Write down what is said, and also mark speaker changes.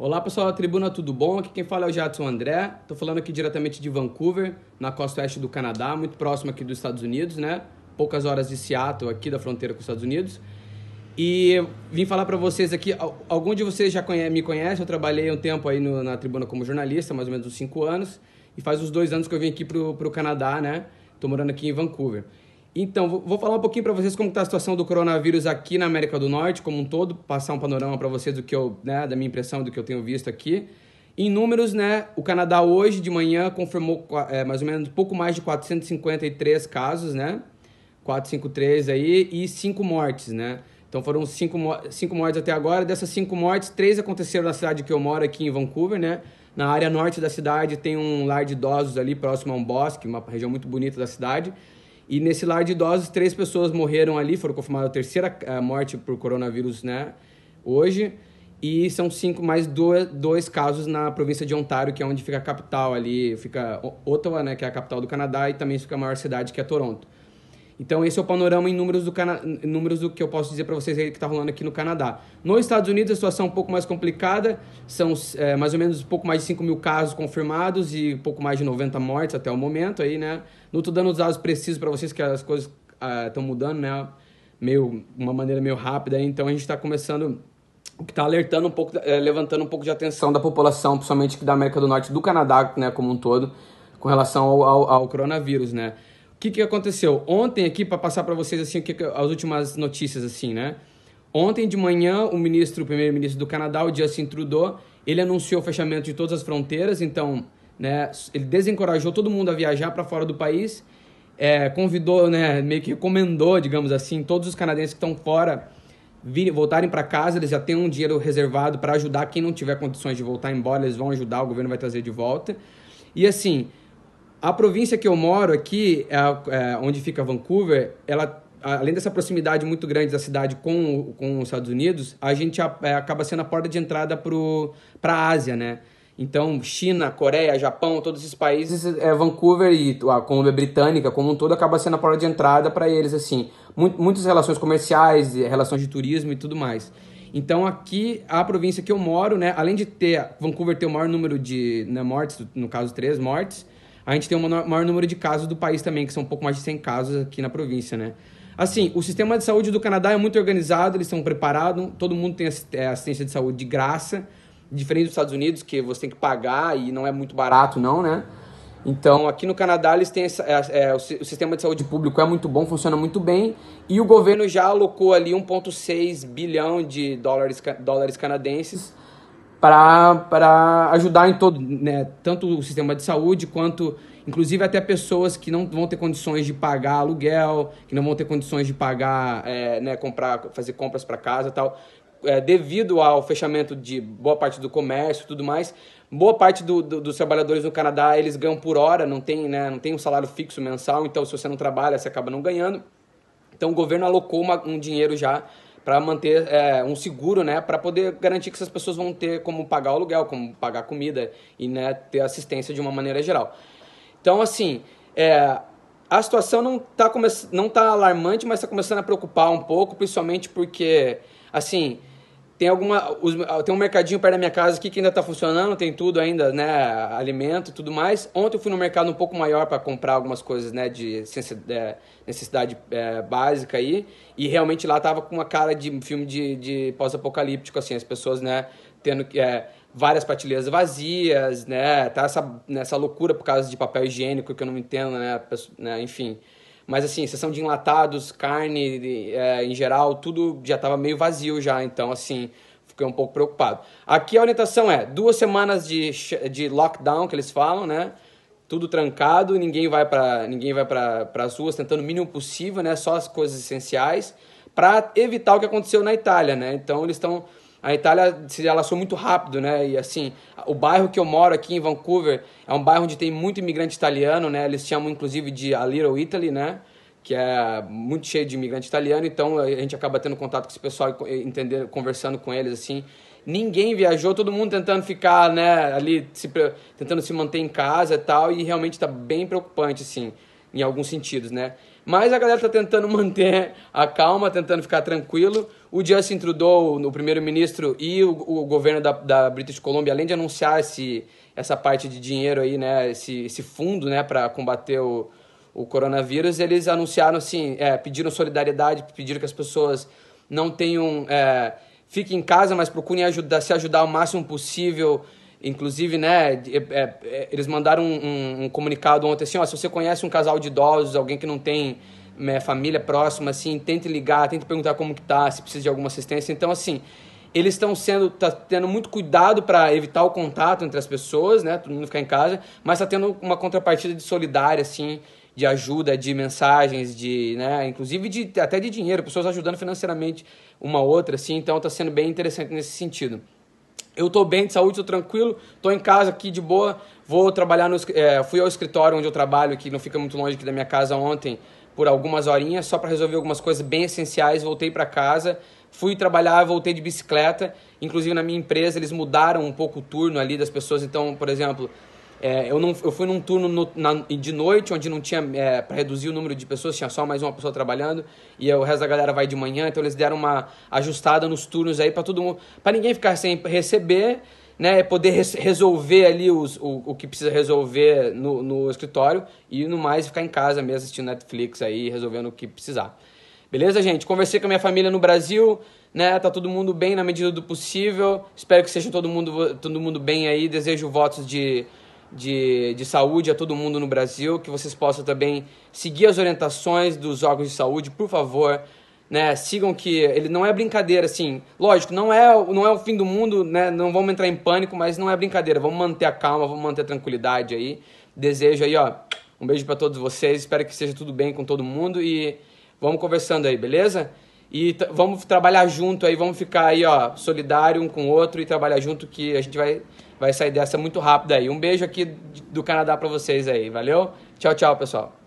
Speaker 1: Olá pessoal da Tribuna, tudo bom? Aqui quem fala é o Jadson André. Estou falando aqui diretamente de Vancouver, na costa oeste do Canadá, muito próximo aqui dos Estados Unidos, né? Poucas horas de Seattle, aqui da fronteira com os Estados Unidos. E vim falar para vocês aqui. Algum de vocês já conhe me conhece? Eu trabalhei um tempo aí no, na Tribuna como jornalista, mais ou menos uns cinco anos. E faz uns dois anos que eu vim aqui pro, pro Canadá, né? Estou morando aqui em Vancouver. Então, vou falar um pouquinho para vocês como está a situação do coronavírus aqui na América do Norte como um todo, passar um panorama para vocês do que eu, né, da minha impressão, do que eu tenho visto aqui. Em números, né, o Canadá hoje de manhã confirmou é, mais ou menos um pouco mais de 453 casos, né? 453 aí e 5 mortes, né? Então foram 5 cinco, mortes até agora. Dessas 5 mortes, 3 aconteceram na cidade que eu moro aqui em Vancouver, né? Na área norte da cidade tem um lar de idosos ali próximo a um bosque, uma região muito bonita da cidade. E nesse lar de idosos, três pessoas morreram ali, foram confirmadas a terceira eh, morte por coronavírus, né? Hoje. E são cinco mais dois, dois casos na província de Ontário, que é onde fica a capital ali, fica Ottawa, né, que é a capital do Canadá, e também fica a maior cidade, que é Toronto. Então, esse é o panorama em números do, Cana números do que eu posso dizer para vocês aí que está rolando aqui no Canadá. Nos Estados Unidos, a situação é um pouco mais complicada, são é, mais ou menos um pouco mais de 5 mil casos confirmados e um pouco mais de 90 mortes até o momento aí, né? Não estou dando os dados precisos para vocês, que as coisas estão ah, uh, mudando, né? Meio, uma maneira meio rápida, então a gente está começando o que está alertando um pouco, é, levantando um pouco de atenção da população, principalmente da América do Norte, do Canadá, né, como um todo, com relação ao, ao, ao coronavírus, né? O que, que aconteceu? Ontem aqui, para passar para vocês assim que, as últimas notícias, assim, né? Ontem de manhã, o ministro, o primeiro-ministro do Canadá, o Justin Trudeau, ele anunciou o fechamento de todas as fronteiras, então, né, ele desencorajou todo mundo a viajar para fora do país, é, convidou, né, meio que recomendou, digamos assim, todos os canadenses que estão fora vir, voltarem para casa, eles já têm um dinheiro reservado para ajudar quem não tiver condições de voltar embora, eles vão ajudar, o governo vai trazer de volta. E assim, a província que eu moro aqui, é, é, onde fica Vancouver, ela além dessa proximidade muito grande da cidade com, com os Estados Unidos, a gente é, acaba sendo a porta de entrada para a Ásia, né? Então, China, Coreia, Japão, todos esses países, é, Vancouver e a Colômbia Britânica como um todo acaba sendo a porta de entrada para eles, assim. muitas relações comerciais, é, relações de turismo e tudo mais. Então, aqui, a província que eu moro, né? Além de ter, Vancouver ter o maior número de né, mortes, no caso, três mortes, a gente tem um maior número de casos do país também, que são um pouco mais de 100 casos aqui na província, né? Assim, o sistema de saúde do Canadá é muito organizado, eles são preparados, todo mundo tem eh, assistência de saúde de graça, diferente dos Estados Unidos, que você tem que pagar e não é muito barato não, né? Então, aqui no Canadá, eles têm essa, é, é, o, sistema de saúde público é muito bom, funciona muito bem, e o governo já alocou ali 1,6 bilhão de dólares, dólares canadenses para ajudar em todo, né, tanto o sistema de saúde quanto, inclusive, até pessoas que não vão ter condições de pagar aluguel, que não vão ter condições de pagar, é, né, comprar, fazer compras para casa tal. É, devido ao fechamento de boa parte do comércio e tudo mais, boa parte do, do, dos trabalhadores no Canadá eles ganham por hora, não tem, né, não tem um salário fixo mensal, então se você não trabalha, você acaba não ganhando. Então o governo alocou uma, um dinheiro já para manter é, um seguro, né, para poder garantir que essas pessoas vão ter como pagar o aluguel, como pagar comida e né, ter assistência de uma maneira geral. Então, assim, é, a situação não está come... não tá alarmante, mas está começando a preocupar um pouco, principalmente porque, assim, tem alguma. Os, ah, tem um mercadinho perto da minha casa aqui que ainda tá funcionando, tem tudo ainda, né? Alimento e tudo mais. Ontem eu fui no mercado um pouco maior para comprar algumas coisas, né? De é, necessidade é, básica aí. E realmente lá tava com uma cara de filme de, de pós-apocalíptico, assim, as pessoas, né? Tendo que. É, várias prateleiras vazias, né? Tá essa, nessa loucura por causa de papel higiênico que eu não entendo, né? né enfim. Mas assim, sessão de enlatados, carne é, em geral, tudo já estava meio vazio já. Então, assim, fiquei um pouco preocupado. Aqui a orientação é duas semanas de, de lockdown, que eles falam, né? Tudo trancado, ninguém vai para ninguém vai para as ruas, tentando o mínimo possível, né? Só as coisas essenciais, para evitar o que aconteceu na Itália, né? Então eles estão a Itália se relacionou muito rápido, né? E assim, o bairro que eu moro aqui em Vancouver é um bairro onde tem muito imigrante italiano, né? Eles chamam inclusive de a Little Italy, né? Que é muito cheio de imigrante italiano, então a gente acaba tendo contato com esse pessoal e entender, conversando com eles assim. Ninguém viajou, todo mundo tentando ficar, né, ali se, tentando se manter em casa e tal, e realmente está bem preocupante assim, em alguns sentidos, né? Mas a galera tá tentando manter a calma, tentando ficar tranquilo. O Justin Trudeau, o primeiro-ministro e o, o governo da, da, British Columbia, além de anunciar esse, essa parte de dinheiro aí, né, esse, esse fundo, né, para combater o, o coronavírus, eles anunciaram assim, é, pediram solidariedade, pediram que as pessoas não tenham é, fiquem em casa, mas procurem ajudar, se ajudar o máximo possível, Inclusive, né, é, é, é, eles mandaram um, um, um, comunicado ontem assim, ó, se você conhece um casal de idosos, alguém que não tem né, família próxima, assim, tente ligar, tente perguntar como que tá, se precisa de alguma assistência. Então, assim, eles estão sendo, tá tendo muito cuidado para evitar o contato entre as pessoas, né, todo mundo ficar em casa, mas tá tendo uma contrapartida de solidária, assim, de ajuda, de mensagens, de, né, inclusive de, até de dinheiro, pessoas ajudando financeiramente uma outra, assim, então tá sendo bem interessante nesse sentido eu tô bem de saúde, tô tranquilo, tô em casa aqui de boa, vou trabalhar no. É, fui ao escritório onde eu trabalho, que não fica muito longe aqui da minha casa ontem, por algumas horinhas, só para resolver algumas coisas bem essenciais, voltei para casa, fui trabalhar, voltei de bicicleta. Inclusive na minha empresa eles mudaram um pouco o turno ali das pessoas, então, por exemplo, é, eu, não, eu fui num turno no, na, de noite, onde não tinha, é, para reduzir o número de pessoas, tinha só mais uma pessoa trabalhando, e o resto da galera vai de manhã, então eles deram uma ajustada nos turnos aí para todo mundo, para ninguém ficar sem receber, né, poder res, resolver ali os, o, o que precisa resolver no, no escritório, e no mais ficar em casa mesmo assistindo Netflix aí, resolvendo o que precisar. Beleza, gente? Conversei com a minha família no Brasil, né? Tá todo mundo bem na medida do possível. Espero que seja todo mundo, todo mundo bem aí. Desejo votos de de, de saúde a todo mundo no Brasil, que vocês possam também seguir as orientações dos órgãos de saúde, por favor. Né, sigam que ele não é brincadeira, assim. Lógico, não é, não é o fim do mundo, né? Não vamos entrar em pânico, mas não é brincadeira. Vamos manter a calma, vamos manter a tranquilidade aí. Desejo aí, ó, um beijo para todos vocês. Espero que seja tudo bem com todo mundo e vamos conversando aí, beleza? E vamos trabalhar junto aí, vamos ficar aí, ó, solidário um com o outro e trabalhar junto que a gente vai, vai sair dessa muito rápido aí. Um beijo aqui do Canadá para vocês aí, valeu? Tchau, tchau, pessoal.